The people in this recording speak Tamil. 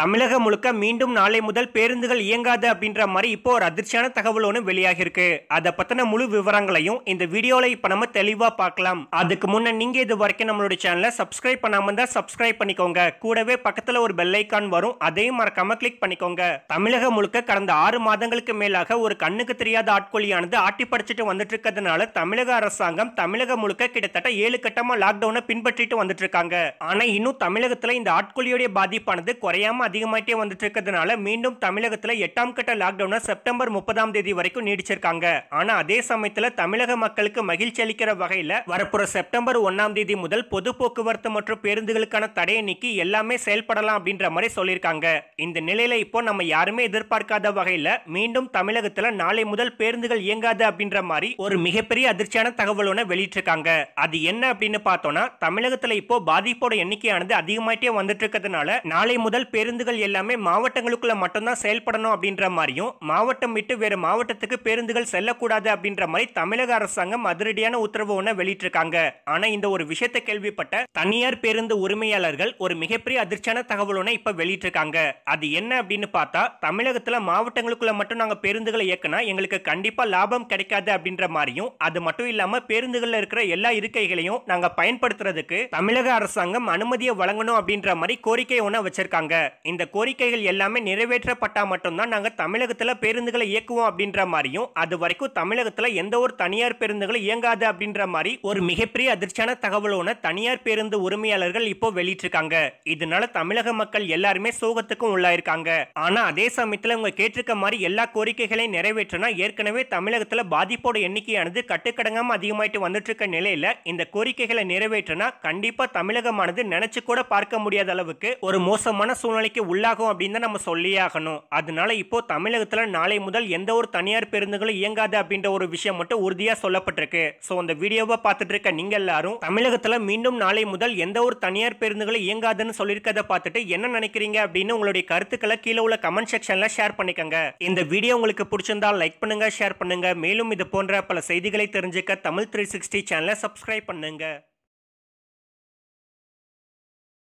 தமிழகம் முழுக்க மீண்டும் நாளை முதல் பேருந்துகள் இயங்காது அப்படின்ற மாதிரி இப்போ ஒரு அதிர்ச்சியான தகவல் ஒன்று வெளியாகிருக்கு அதை பற்றின முழு விவரங்களையும் இந்த வீடியோவில் இப்போ நம்ம தெளிவாக பார்க்கலாம் அதுக்கு முன்னே நீங்கள் இது வரைக்கும் நம்மளோட சேனலை சப்ஸ்கிரைப் பண்ணாமல் தான் சப்ஸ்கிரைப் பண்ணிக்கோங்க கூடவே பக்கத்தில் ஒரு பெல்லைக்கான் வரும் அதையும் மறக்காமல் கிளிக் பண்ணிக்கோங்க தமிழகம் முழுக்க கடந்த ஆறு மாதங்களுக்கு மேலாக ஒரு கண்ணுக்கு தெரியாத ஆட்கொழியானது ஆட்டி படிச்சுட்டு வந்துட்டு இருக்கிறதுனால தமிழக அரசாங்கம் தமிழகம் முழுக்க கிட்டத்தட்ட ஏழு கட்டமாக லாக்டவுனை பின்பற்றிட்டு வந்துட்டு இருக்காங்க ஆனால் இன்னும் தமிழகத்தில் இந்த ஆட்கொலியுடைய பாதிப்பானது குறையாம விகிதம் அதிகமாகிட்டே வந்துட்டு இருக்கிறதுனால மீண்டும் தமிழகத்தில் எட்டாம் கட்ட லாக்டவுனை செப்டம்பர் முப்பதாம் தேதி வரைக்கும் நீடிச்சிருக்காங்க ஆனால் அதே சமயத்தில் தமிழக மக்களுக்கு மகிழ்ச்சி அளிக்கிற வகையில் வரப்புற செப்டம்பர் ஒன்றாம் தேதி முதல் பொது போக்குவரத்து மற்றும் பேருந்துகளுக்கான தடையை நீக்கி எல்லாமே செயல்படலாம் அப்படின்ற மாதிரி சொல்லியிருக்காங்க இந்த நிலையில இப்போ நம்ம யாருமே எதிர்பார்க்காத வகையில் மீண்டும் தமிழகத்துல நாளை முதல் பேருந்துகள் இயங்காது அப்படின்ற மாதிரி ஒரு மிகப்பெரிய அதிர்ச்சியான தகவல் ஒன்று வெளியிட்டிருக்காங்க அது என்ன அப்படின்னு பார்த்தோம்னா தமிழகத்தில் இப்போ பாதிப்போட எண்ணிக்கையானது அதிகமாயிட்டே வந்துட்டு இருக்கிறதுனால நாளை முதல் பேருந்து பேருந்துகள் எல்லாமே மாவட்டங்களுக்குள்ள மட்டும்தான் செயல்படணும் அப்படின்ற மாதிரியும் மாவட்டம் விட்டு வேறு மாவட்டத்துக்கு பேருந்துகள் செல்லக்கூடாது அப்படின்ற மாதிரி தமிழக அரசாங்கம் அதிரடியான உத்தரவு ஒன்று வெளியிட்டிருக்காங்க ஆனால் இந்த ஒரு விஷயத்தை கேள்விப்பட்ட தனியார் பேருந்து உரிமையாளர்கள் ஒரு மிகப்பெரிய அதிர்ச்சியான தகவல் ஒன்று இப்போ வெளியிட்டிருக்காங்க அது என்ன அப்படின்னு பார்த்தா தமிழகத்தில் மாவட்டங்களுக்குள்ள மட்டும் நாங்கள் பேருந்துகளை இயக்கினா எங்களுக்கு கண்டிப்பாக லாபம் கிடைக்காது அப்படின்ற மாதிரியும் அது மட்டும் இல்லாமல் பேருந்துகளில் இருக்கிற எல்லா இருக்கைகளையும் நாங்கள் பயன்படுத்துறதுக்கு தமிழக அரசாங்கம் அனுமதியை வழங்கணும் அப்படின்ற மாதிரி கோரிக்கை ஒன்று வச்சிருக்காங்க இந்த கோரிக்கைகள் எல்லாமே நிறைவேற்றப்பட்டால் மட்டும்தான் நாங்கள் தமிழகத்தில் பேருந்துகளை இயக்குவோம் அப்படின்ற மாதிரியும் அது வரைக்கும் தமிழகத்தில் எந்த ஒரு தனியார் பேருந்துகளும் இயங்காது அப்படின்ற மாதிரி ஒரு மிகப்பெரிய அதிர்ச்சியான தகவலோன தனியார் பேருந்து உரிமையாளர்கள் இப்போ வெளியிட்டிருக்காங்க இதனால தமிழக மக்கள் எல்லாருமே சோகத்துக்கும் உள்ளாயிருக்காங்க ஆனால் அதே சமயத்தில் இவங்க கேட்டிருக்க மாதிரி எல்லா கோரிக்கைகளையும் நிறைவேற்றினா ஏற்கனவே தமிழகத்தில் பாதிப்போட எண்ணிக்கையானது கட்டுக்கடங்காமல் அதிகமாயிட்டு வந்துட்டு இருக்க நிலையில் இந்த கோரிக்கைகளை நிறைவேற்றினா கண்டிப்பாக தமிழகமானது நினைச்சு கூட பார்க்க முடியாத அளவுக்கு ஒரு மோசமான சூழ்நிலை பிரச்சனைக்கு உள்ளாகும் அப்படின்னு தான் நம்ம சொல்லியாகணும் அதனால இப்போ தமிழகத்தில் நாளை முதல் எந்த ஒரு தனியார் பேருந்துகளும் இயங்காது அப்படின்ற ஒரு விஷயம் மட்டும் உறுதியாக சொல்லப்பட்டிருக்கு ஸோ அந்த வீடியோவை பார்த்துட்டு இருக்க நீங்கள் எல்லாரும் தமிழகத்தில் மீண்டும் நாளை முதல் எந்த ஒரு தனியார் பேருந்துகளும் இயங்காதுன்னு சொல்லியிருக்கதை பார்த்துட்டு என்ன நினைக்கிறீங்க அப்படின்னு உங்களுடைய கருத்துக்களை கீழே உள்ள கமெண்ட் செக்ஷனில் ஷேர் பண்ணிக்கோங்க இந்த வீடியோ உங்களுக்கு பிடிச்சிருந்தால் லைக் பண்ணுங்க ஷேர் பண்ணுங்க மேலும் இது போன்ற பல செய்திகளை தெரிஞ்சுக்க தமிழ் த்ரீ சிக்ஸ்டி சேனலை சப்ஸ்கிரைப் பண்ணுங்க